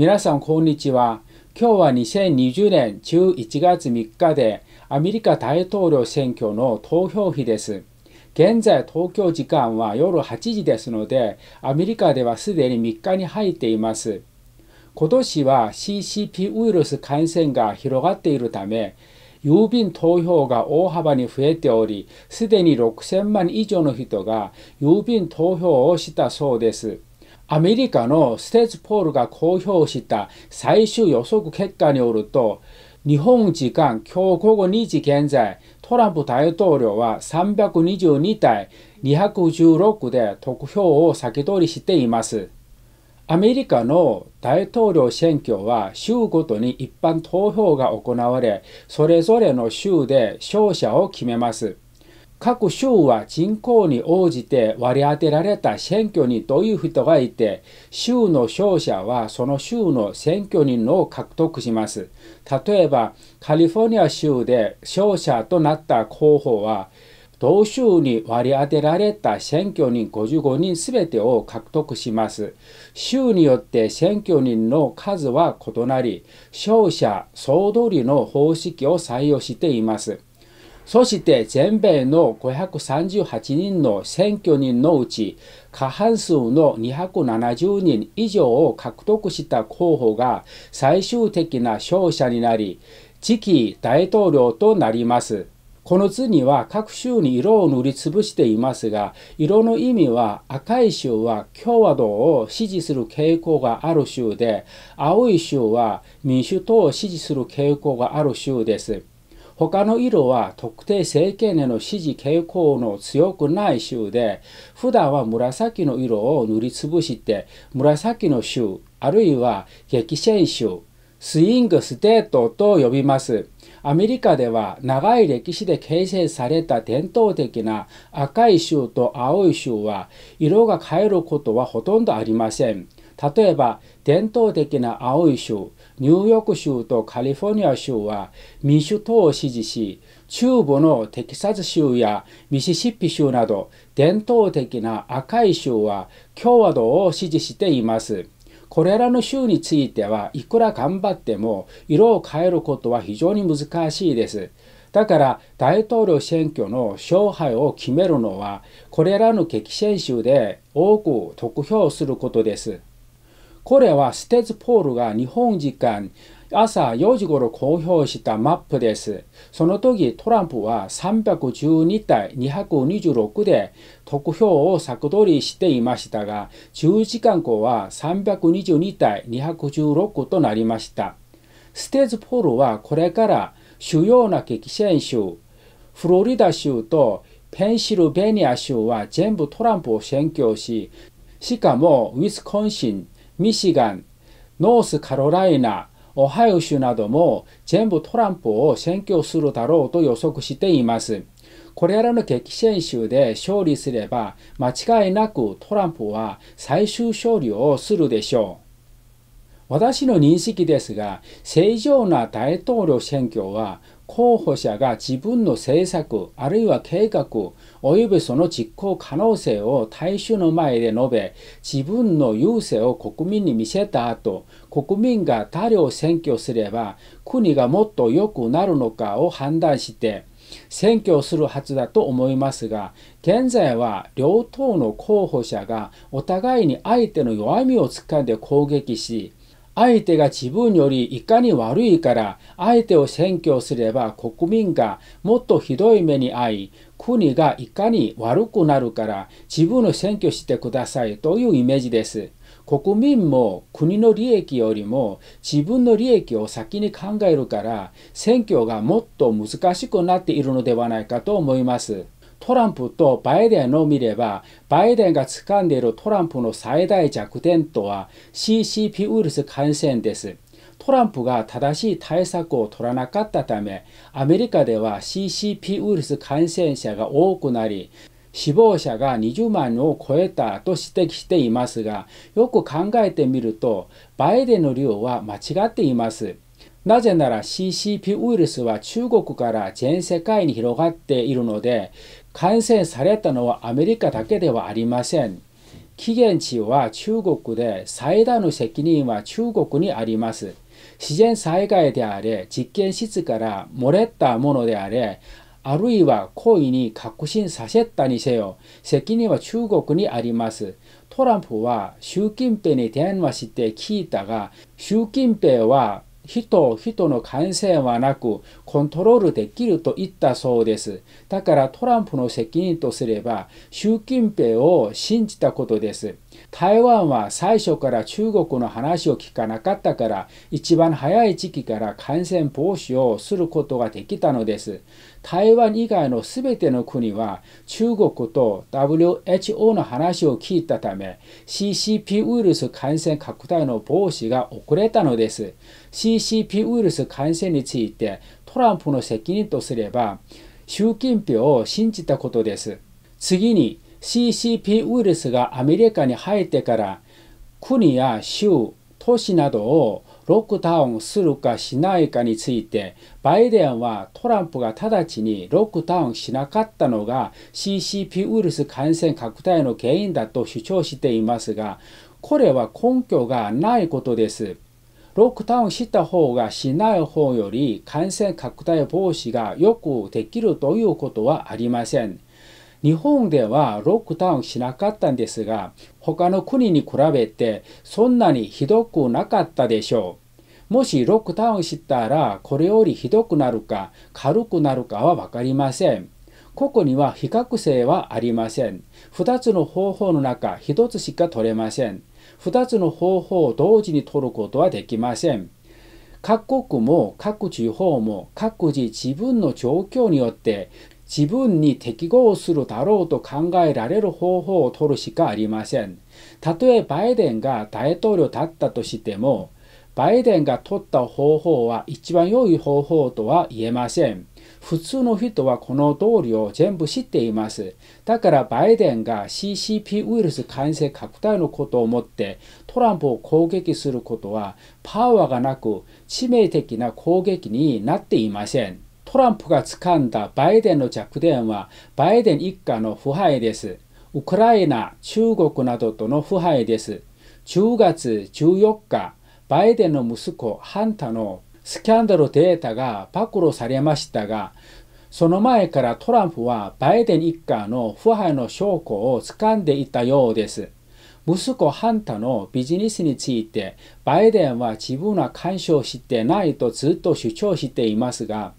皆さん、こんにちは。今日は2020年11月3日で、アメリカ大統領選挙の投票日です。現在、東京時間は夜8時ですので、アメリカではすでに3日に入っています。今年は CCP ウイルス感染が広がっているため、郵便投票が大幅に増えており、すでに6000万以上の人が郵便投票をしたそうです。アメリカのステーツポールが公表した最終予測結果によると、日本時間今日午後2時現在、トランプ大統領は322対216で得票を先取りしています。アメリカの大統領選挙は州ごとに一般投票が行われ、それぞれの州で勝者を決めます。各州は人口に応じて割り当てられた選挙人という人がいて、州の勝者はその州の選挙人を獲得します。例えば、カリフォルニア州で勝者となった候補は、同州に割り当てられた選挙人55人すべてを獲得します。州によって選挙人の数は異なり、勝者総取りの方式を採用しています。そして全米の538人の選挙人のうち過半数の270人以上を獲得した候補が最終的な勝者になり次期大統領となります。この図には各州に色を塗りつぶしていますが、色の意味は赤い州は共和党を支持する傾向がある州で、青い州は民主党を支持する傾向がある州です。他の色は特定政権への支持傾向の強くない州で、普段は紫の色を塗りつぶして、紫の州、あるいは激戦州、スイングステートと呼びます。アメリカでは長い歴史で形成された伝統的な赤い州と青い州は色が変えることはほとんどありません。例えば伝統的な青い州ニューヨーク州とカリフォルニア州は民主党を支持し、中部のテキサス州やミシシッピ州など伝統的な赤い州は共和党を支持しています。これらの州についてはいくら頑張っても色を変えることは非常に難しいです。だから大統領選挙の勝敗を決めるのはこれらの激戦州で多く得票することです。これはステツポールが日本時間朝4時頃公表したマップです。その時トランプは312対226で得票を先取りしていましたが、10時間後は322対216となりました。ステズポールはこれから主要な激戦州、フロリダ州とペンシルベニア州は全部トランプを選挙し、しかもウィスコンシン、ミシガン、ノースカロライナ、オハイオ州なども全部トランプを選挙するだろうと予測しています。これらの激戦州で勝利すれば間違いなくトランプは最終勝利をするでしょう。私の認識ですが、正常な大統領選挙は候補者が自分の政策あるいは計画及びその実行可能性を大衆の前で述べ自分の優勢を国民に見せた後国民が誰を選挙すれば国がもっと良くなるのかを判断して選挙するはずだと思いますが現在は両党の候補者がお互いに相手の弱みをつかんで攻撃し相手が自分よりいかに悪いから相手を選挙すれば国民がもっとひどい目に遭い国がいかに悪くなるから自分を選挙してくださいというイメージです。国民も国の利益よりも自分の利益を先に考えるから選挙がもっと難しくなっているのではないかと思います。トランプとバイデンを見れば、バイデンが掴んでいるトランプの最大弱点とは CCP ウイルス感染です。トランプが正しい対策を取らなかったため、アメリカでは CCP ウイルス感染者が多くなり、死亡者が20万を超えたと指摘していますが、よく考えてみると、バイデンの量は間違っています。なぜなら CCP ウイルスは中国から全世界に広がっているので、感染されたのはアメリカだけではありません。期限地は中国で最大の責任は中国にあります。自然災害であれ、実験室から漏れたものであれ、あるいは故意に確信させたにせよ、責任は中国にあります。トランプは習近平に電話して聞いたが、習近平は人、人の感染はなくコントロールできると言ったそうです。だからトランプの責任とすれば習近平を信じたことです。台湾は最初から中国の話を聞かなかったから一番早い時期から感染防止をすることができたのです。台湾以外のすべての国は中国と WHO の話を聞いたため CCP ウイルス感染拡大の防止が遅れたのです。CCP ウイルス感染についてトランプの責任とすれば、習近平を信じたことです。次に、CCP ウイルスがアメリカに入ってから、国や州、都市などをロックダウンするかしないかについて、バイデンはトランプが直ちにロックダウンしなかったのが CCP ウイルス感染拡大の原因だと主張していますが、これは根拠がないことです。ロックダウンした方がしない方より感染拡大防止がよくできるということはありません。日本ではロックダウンしなかったんですが、他の国に比べてそんなにひどくなかったでしょう。もしロックダウンしたらこれよりひどくなるか軽くなるかは分かりません。ここには比較性はありません。2つの方法の中、1つしか取れません。2つの方法を同時に取ることはできません。各国も各地方も各自自分の状況によって自分に適合するだろうと考えられる方法を取るしかありません。たとえバイデンが大統領だったとしても、バイデンが取った方法は一番良い方法とは言えません。普通の人はこの道理を全部知っています。だからバイデンが CCP ウイルス感染拡大のことをもってトランプを攻撃することはパワーがなく致命的な攻撃になっていません。トランプが掴んだバイデンの弱点はバイデン一家の腐敗です。ウクライナ、中国などとの腐敗です。10月14日、バイデンの息子ハンタのスキャンダルデータが暴露されましたが、その前からトランプはバイデン一家の腐敗の証拠を掴んでいたようです。息子ハンタのビジネスについて、バイデンは自分は干渉してないとずっと主張していますが、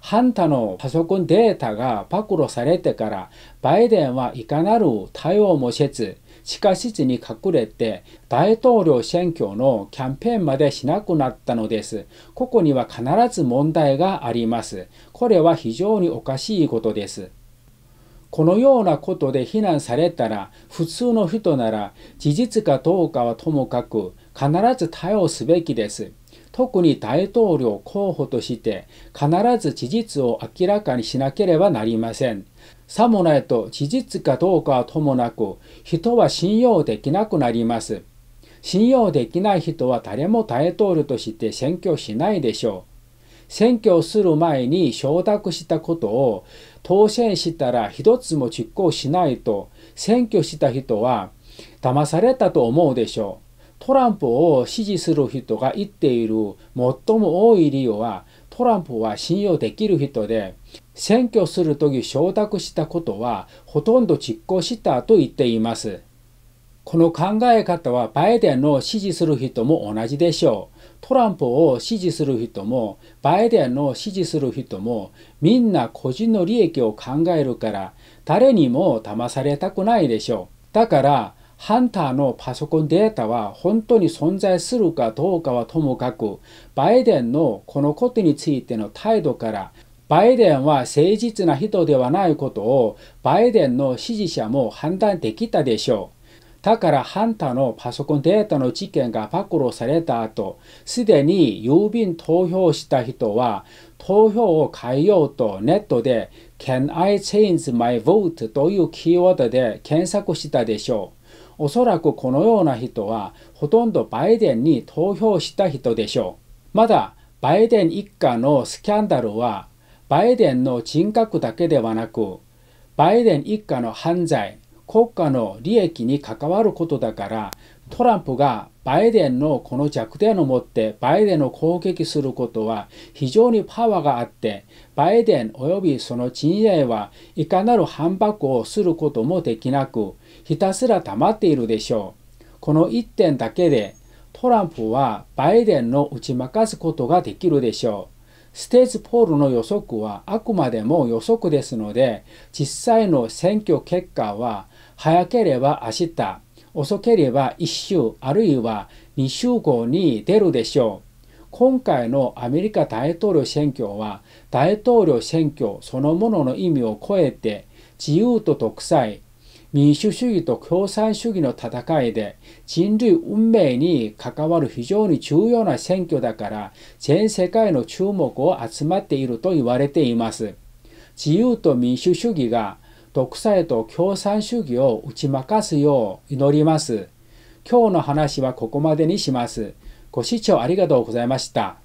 ハンタのパソコンデータが暴露されてから、バイデンはいかなる対応もせず、地下室に隠れて大統領選挙のキャンペーンまでしなくなったのです。ここには必ず問題があります。これは非常におかしいことです。このようなことで非難されたら、普通の人なら事実かどうかはともかく必ず対応すべきです。特に大統領候補として必ず事実を明らかにしなければなりません。さもないと事実かどうかはともなく、人は信用できなくなります。信用できない人は誰も大統領として選挙しないでしょう。選挙する前に承諾したことを当選したら一つも実行しないと選挙した人は騙されたと思うでしょう。トランプを支持する人が言っている最も多い理由はトランプは信用できる人で選挙する時承諾したことはほとんど実行したと言っています。この考え方はバイデンの支持する人も同じでしょう。トランプを支持する人もバイデンの支持する人もみんな個人の利益を考えるから誰にも騙されたくないでしょう。だからハンターのパソコンデータは本当に存在するかどうかはともかく、バイデンのこのことについての態度から、バイデンは誠実な人ではないことをバイデンの支持者も判断できたでしょう。だからハンターのパソコンデータの事件が暴露された後、すでに郵便投票した人は、投票を変えようとネットで Can I change my vote というキーワードで検索したでしょう。おそらくこのような人はほとんどバイデンに投票した人でしょう。まだバイデン一家のスキャンダルはバイデンの人格だけではなくバイデン一家の犯罪、国家の利益に関わることだからトランプがバイデンのこの弱点を持ってバイデンを攻撃することは非常にパワーがあってバイデン及びその陣営はいかなる反駁をすることもできなくひたすら黙っているでしょうこの一点だけでトランプはバイデンの打ち負かすことができるでしょうステーツポールの予測はあくまでも予測ですので実際の選挙結果は早ければ明日遅ければ1週あるいは2週後に出るでしょう。今回のアメリカ大統領選挙は大統領選挙そのものの意味を超えて自由と独裁、民主主義と共産主義の戦いで人類運命に関わる非常に重要な選挙だから全世界の注目を集まっていると言われています。自由と民主主義が独裁と共産主義を打ち負かすよう祈ります。今日の話はここまでにします。ご視聴ありがとうございました。